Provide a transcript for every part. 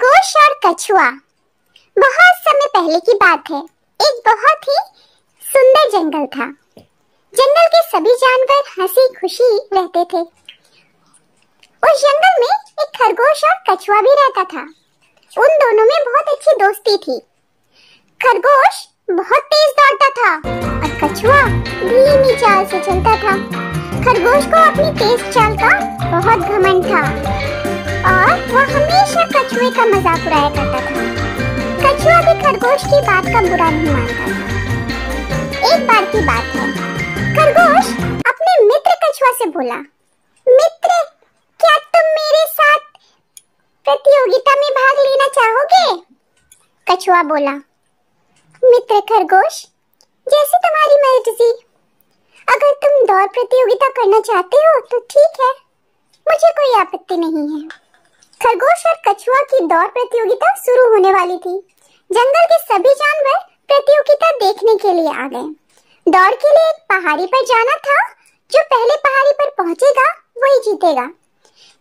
खरगोश और कछुआ बहुत समय पहले की बात है एक बहुत ही सुंदर जंगल था जंगल के सभी जानवर हंसी खुशी रहते थे उस जंगल में एक खरगोश और कछुआ भी रहता था उन दोनों में बहुत अच्छी दोस्ती थी खरगोश बहुत तेज दौड़ता था और कछुआ धीमी चाल से चलता था खरगोश को अपनी तेज चाल खरगोश की बात का बुरा नहीं मानता एक बार की बात है खरगोश अपने मित्र कछुआ से बोला मित्र क्या तुम मेरे साथ प्रतियोगिता में भाग लेना चाहोगे कछुआ बोला मित्र खरगोश जैसे तुम्हारी मर्जी अगर तुम दौड़ प्रतियोगिता करना चाहते हो तो ठीक है मुझे कोई आपत्ति नहीं है खरगोश और कछुआ की दौड़ प्रतियोगिता शुरू होने वाली थी जंगल के सभी जानवर प्रतियोगिता देखने के लिए आ गए दौड़ के लिए एक पहाड़ी पर जाना था जो पहले पहाड़ी पर पहुंचेगा वही जीतेगा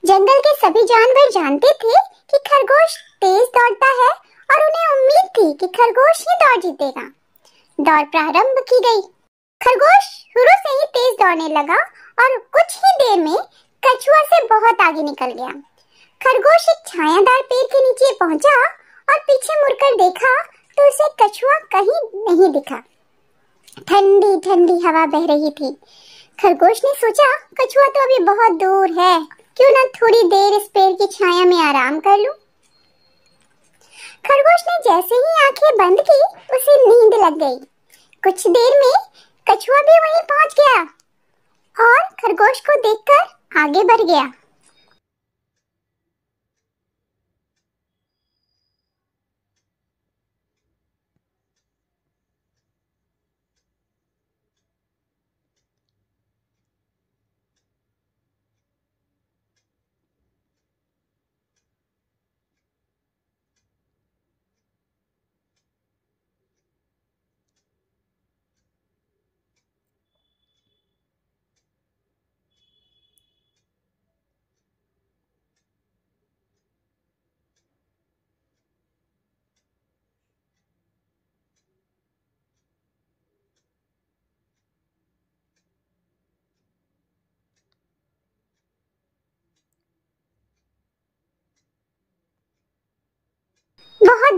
जंगल के सभी जानवर जानते थे कि खरगोश तेज दौड़ता है और उन्हें उम्मीद थी कि खरगोश ही दौड़ जीतेगा दौड़ प्रारंभ की गई खरगोश शुरू से ही तेज दौड़ने लगा और कुछ ही देर में कछुआ से बहुत आगे निकल गया खरगोश एक छायादार पेड़ के नीचे पहुंचा और पीछे मुड़कर देखा तो उसे कछुआ कहीं नहीं दिखा ठंडी ठंडी हवा बह रही थी खरगोश ने सोचा कछुआ तो अभी बहुत दूर है क्यों ना थोड़ी देर इस पेड़ की छाया में आराम कर लूं खरगोश ने जैसे ही आंखें बंद की उसे नींद लग गई कुछ देर में कछुआ भी वहीं पहुंच गया और खरगोश को देखकर आगे बढ़ गया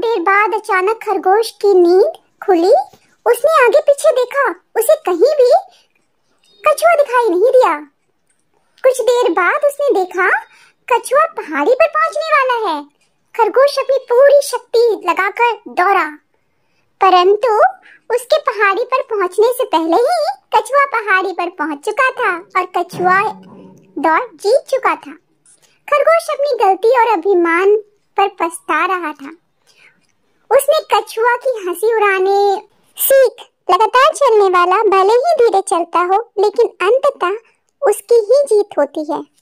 देर बाद अचानक खरगोश की नींद खुली उसने आगे पीछे देखा उसे कहीं भी कछुआ दिखाई नहीं दिया कुछ देर बाद उसने देखा कछुआ पहाड़ी पर पहुंचने वाला है खरगोश अपनी पूरी शक्ति लगाकर दौड़ा परंतु उसके पहाड़ी पर पहुंचने से पहले ही कछुआ पहाड़ी पर पहुंच चुका था और कछुआ दौड़ जीत चुका था खरगोश अपनी गलती और अभिमान पर पछता रहा था उसने कछुआ की हंसी उड़ाने सीख लगातार चलने वाला भले ही धीरे चलता हो लेकिन अंततः उसकी ही जीत होती है